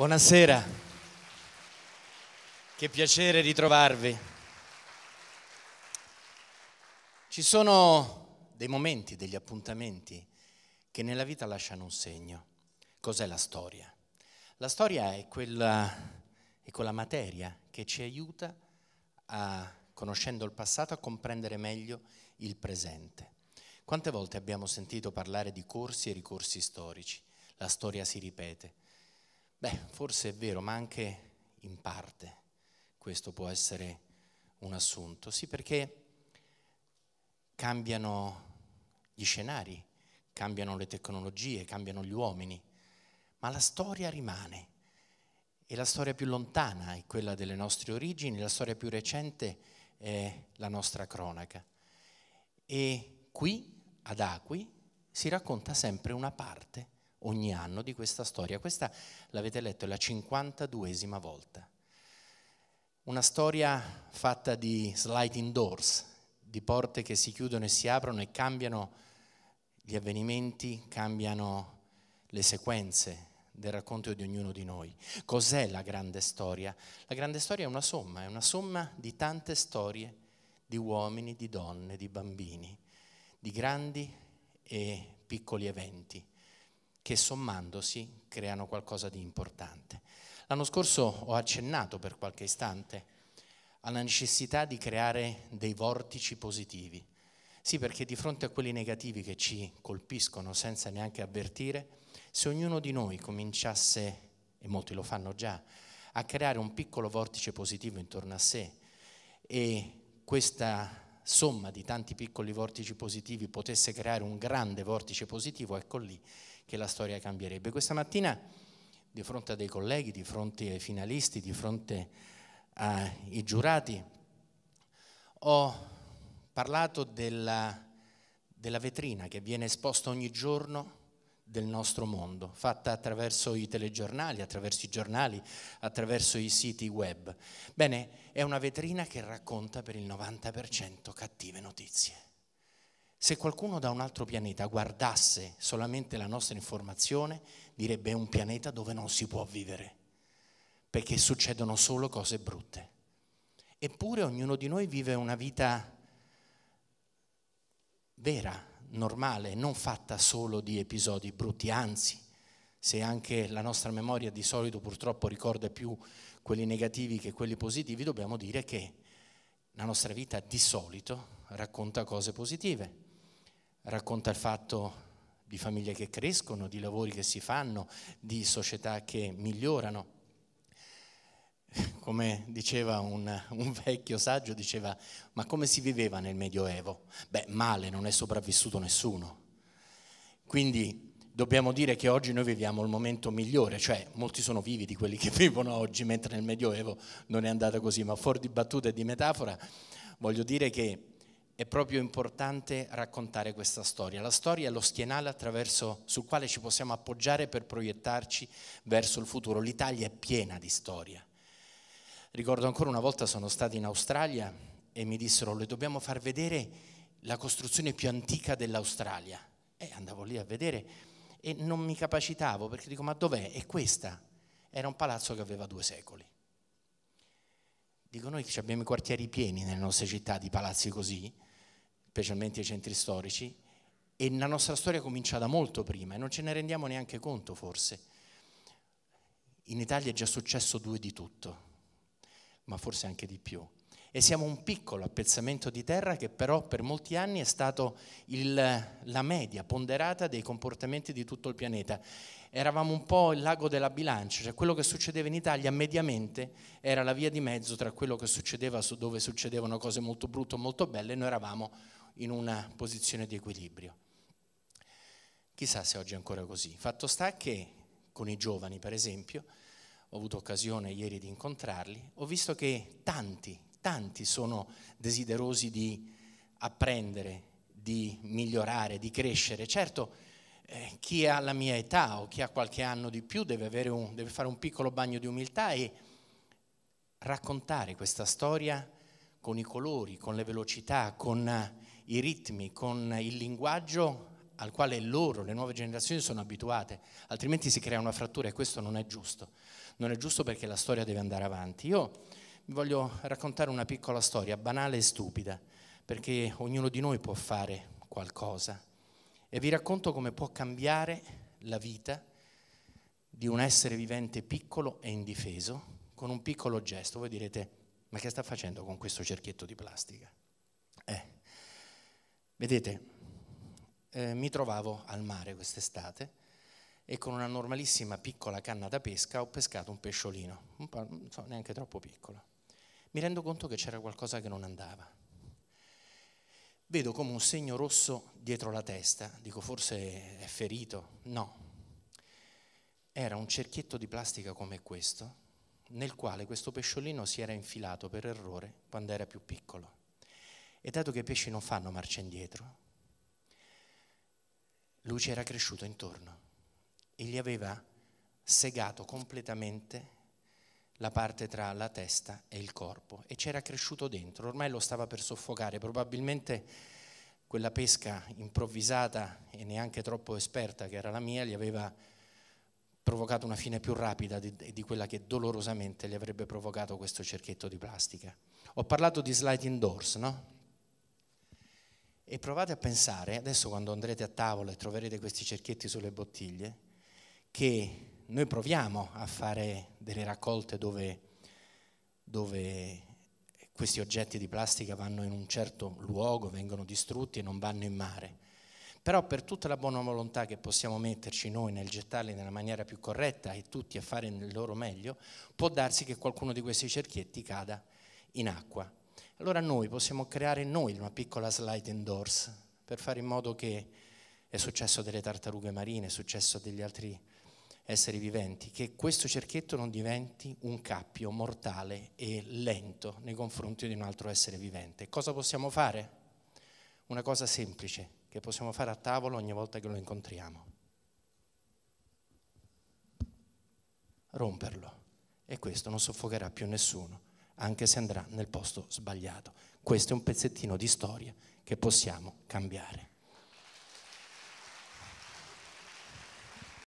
Buonasera, che piacere ritrovarvi. Ci sono dei momenti, degli appuntamenti che nella vita lasciano un segno. Cos'è la storia? La storia è quella, è quella materia che ci aiuta, a, conoscendo il passato, a comprendere meglio il presente. Quante volte abbiamo sentito parlare di corsi e ricorsi storici? La storia si ripete Beh, forse è vero, ma anche in parte questo può essere un assunto. Sì, perché cambiano gli scenari, cambiano le tecnologie, cambiano gli uomini, ma la storia rimane. E la storia più lontana è quella delle nostre origini, la storia più recente è la nostra cronaca. E qui, ad Acqui, si racconta sempre una parte ogni anno di questa storia. Questa l'avete letto, è la 52esima volta. Una storia fatta di sliding doors, di porte che si chiudono e si aprono e cambiano gli avvenimenti, cambiano le sequenze del racconto di ognuno di noi. Cos'è la grande storia? La grande storia è una somma, è una somma di tante storie di uomini, di donne, di bambini, di grandi e piccoli eventi che sommandosi creano qualcosa di importante. L'anno scorso ho accennato per qualche istante alla necessità di creare dei vortici positivi. Sì, perché di fronte a quelli negativi che ci colpiscono senza neanche avvertire, se ognuno di noi cominciasse, e molti lo fanno già, a creare un piccolo vortice positivo intorno a sé e questa somma di tanti piccoli vortici positivi potesse creare un grande vortice positivo, ecco lì che la storia cambierebbe. Questa mattina, di fronte a dei colleghi, di fronte ai finalisti, di fronte ai giurati, ho parlato della, della vetrina che viene esposta ogni giorno del nostro mondo, fatta attraverso i telegiornali, attraverso i giornali, attraverso i siti web. Bene, è una vetrina che racconta per il 90% cattive notizie se qualcuno da un altro pianeta guardasse solamente la nostra informazione, direbbe un pianeta dove non si può vivere, perché succedono solo cose brutte. Eppure ognuno di noi vive una vita vera, normale, non fatta solo di episodi brutti, anzi, se anche la nostra memoria di solito purtroppo ricorda più quelli negativi che quelli positivi, dobbiamo dire che la nostra vita di solito racconta cose positive racconta il fatto di famiglie che crescono, di lavori che si fanno, di società che migliorano. Come diceva un, un vecchio saggio, diceva, ma come si viveva nel Medioevo? Beh, male, non è sopravvissuto nessuno. Quindi dobbiamo dire che oggi noi viviamo il momento migliore, cioè molti sono vivi di quelli che vivono oggi, mentre nel Medioevo non è andata così, ma fuori di battuta e di metafora, voglio dire che è proprio importante raccontare questa storia. La storia è lo schienale attraverso sul quale ci possiamo appoggiare per proiettarci verso il futuro. L'Italia è piena di storia. Ricordo ancora una volta sono stato in Australia e mi dissero le dobbiamo far vedere la costruzione più antica dell'Australia. E andavo lì a vedere e non mi capacitavo perché dico ma dov'è? È questa era un palazzo che aveva due secoli. Dico noi abbiamo i quartieri pieni nelle nostre città di palazzi così, specialmente i centri storici, e la nostra storia comincia da molto prima e non ce ne rendiamo neanche conto forse. In Italia è già successo due di tutto, ma forse anche di più. E siamo un piccolo appezzamento di terra che però per molti anni è stato il, la media ponderata dei comportamenti di tutto il pianeta. Eravamo un po' il lago della bilancia, cioè quello che succedeva in Italia mediamente era la via di mezzo tra quello che succedeva dove succedevano cose molto brutte o molto belle e noi eravamo in una posizione di equilibrio. Chissà se oggi è ancora così. Fatto sta che con i giovani, per esempio, ho avuto occasione ieri di incontrarli, ho visto che tanti, tanti sono desiderosi di apprendere, di migliorare, di crescere. Certo, eh, chi ha la mia età o chi ha qualche anno di più deve, un, deve fare un piccolo bagno di umiltà e raccontare questa storia con i colori, con le velocità, con eh, i ritmi, con il linguaggio al quale loro, le nuove generazioni, sono abituate, altrimenti si crea una frattura e questo non è giusto. Non è giusto perché la storia deve andare avanti. Io vi voglio raccontare una piccola storia, banale e stupida, perché ognuno di noi può fare qualcosa e vi racconto come può cambiare la vita di un essere vivente piccolo e indifeso con un piccolo gesto. Voi direte, ma che sta facendo con questo cerchietto di plastica? Vedete, eh, mi trovavo al mare quest'estate e con una normalissima piccola canna da pesca ho pescato un pesciolino, un pa- non so, neanche troppo piccolo. Mi rendo conto che c'era qualcosa che non andava. Vedo come un segno rosso dietro la testa, dico forse è ferito, no. Era un cerchietto di plastica come questo, nel quale questo pesciolino si era infilato per errore quando era più piccolo. E dato che i pesci non fanno marcia indietro, lui c'era cresciuto intorno e gli aveva segato completamente la parte tra la testa e il corpo e c'era cresciuto dentro, ormai lo stava per soffocare, probabilmente quella pesca improvvisata e neanche troppo esperta che era la mia gli aveva provocato una fine più rapida di, di quella che dolorosamente gli avrebbe provocato questo cerchietto di plastica. Ho parlato di sliding doors, no? E provate a pensare, adesso quando andrete a tavola e troverete questi cerchietti sulle bottiglie, che noi proviamo a fare delle raccolte dove, dove questi oggetti di plastica vanno in un certo luogo, vengono distrutti e non vanno in mare. Però per tutta la buona volontà che possiamo metterci noi nel gettarli nella maniera più corretta e tutti a fare il loro meglio, può darsi che qualcuno di questi cerchietti cada in acqua. Allora noi possiamo creare noi una piccola slide indoors per fare in modo che è successo delle tartarughe marine, è successo degli altri esseri viventi, che questo cerchietto non diventi un cappio mortale e lento nei confronti di un altro essere vivente. Cosa possiamo fare? Una cosa semplice che possiamo fare a tavola ogni volta che lo incontriamo. Romperlo. E questo non soffocherà più nessuno anche se andrà nel posto sbagliato. Questo è un pezzettino di storia che possiamo cambiare.